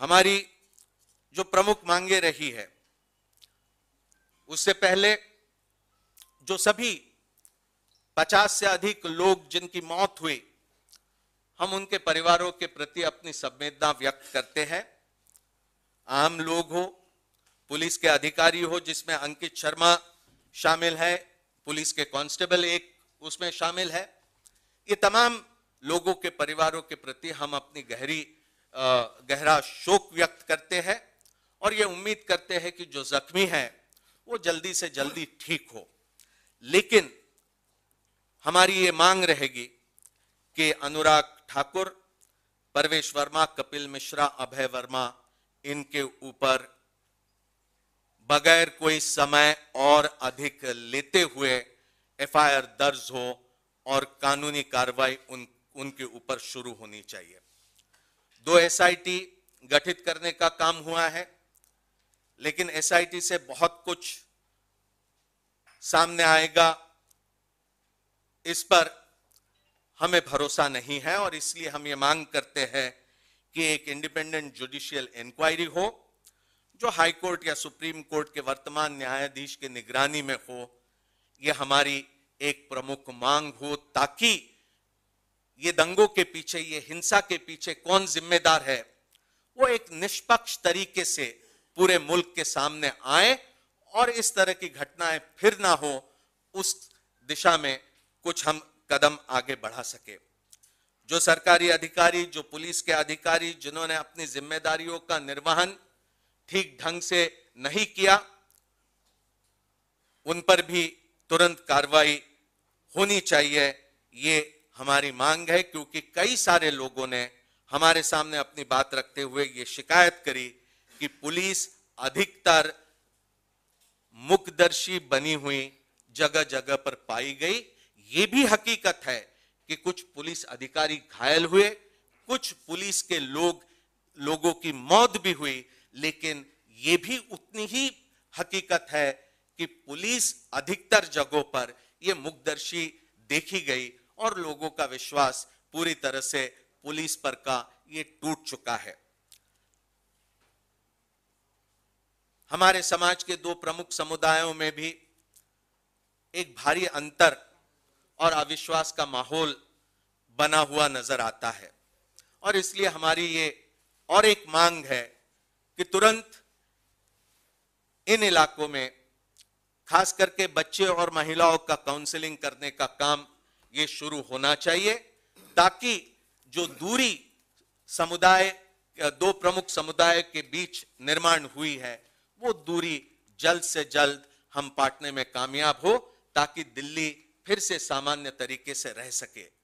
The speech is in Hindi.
हमारी जो प्रमुख मांगे रही है उससे पहले जो सभी 50 से अधिक लोग जिनकी मौत हुई हम उनके परिवारों के प्रति अपनी संवेदना व्यक्त करते हैं आम लोग हो पुलिस के अधिकारी हो जिसमें अंकित शर्मा शामिल है पुलिस के कांस्टेबल एक उसमें शामिल है ये तमाम लोगों के परिवारों के प्रति हम अपनी गहरी गहरा शोक व्यक्त करते हैं और ये उम्मीद करते हैं कि जो जख्मी हैं वो जल्दी से जल्दी ठीक हो लेकिन हमारी ये मांग रहेगी कि अनुराग ठाकुर परवेश वर्मा कपिल मिश्रा अभय वर्मा इनके ऊपर बगैर कोई समय और अधिक लेते हुए एफआईआर दर्ज हो और कानूनी कार्रवाई उन उनके ऊपर शुरू होनी चाहिए दो एसआईटी गठित करने का काम हुआ है लेकिन एसआईटी से बहुत कुछ सामने आएगा इस पर हमें भरोसा नहीं है और इसलिए हम ये मांग करते हैं कि एक इंडिपेंडेंट जुडिशियल इंक्वायरी हो जो हाई कोर्ट या सुप्रीम कोर्ट के वर्तमान न्यायाधीश के निगरानी में हो यह हमारी एक प्रमुख मांग हो ताकि ये दंगों के पीछे ये हिंसा के पीछे कौन जिम्मेदार है वो एक निष्पक्ष तरीके से पूरे मुल्क के सामने आए और इस तरह की घटनाएं फिर ना हो उस दिशा में कुछ हम कदम आगे बढ़ा सके जो सरकारी अधिकारी जो पुलिस के अधिकारी जिन्होंने अपनी जिम्मेदारियों का निर्वहन ठीक ढंग से नहीं किया उन पर भी तुरंत कार्रवाई होनी चाहिए ये हमारी मांग है क्योंकि कई सारे लोगों ने हमारे सामने अपनी बात रखते हुए ये शिकायत करी कि पुलिस अधिकतर मुखदर्शी बनी हुई जगह जगह पर पाई गई ये भी हकीकत है कि कुछ पुलिस अधिकारी घायल हुए कुछ पुलिस के लोग लोगों की मौत भी हुई लेकिन ये भी उतनी ही हकीकत है कि पुलिस अधिकतर जगहों पर यह मुखदर्शी देखी गई और लोगों का विश्वास पूरी तरह से पुलिस पर का ये टूट चुका है हमारे समाज के दो प्रमुख समुदायों में भी एक भारी अंतर और अविश्वास का माहौल बना हुआ नजर आता है और इसलिए हमारी ये और एक मांग है कि तुरंत इन इलाकों में खास करके बच्चे और महिलाओं का काउंसलिंग करने का काम ये शुरू होना चाहिए ताकि जो दूरी समुदाय दो प्रमुख समुदाय के बीच निर्माण हुई है वो दूरी जल्द से जल्द हम पाटने में कामयाब हो ताकि दिल्ली फिर से सामान्य तरीके से रह सके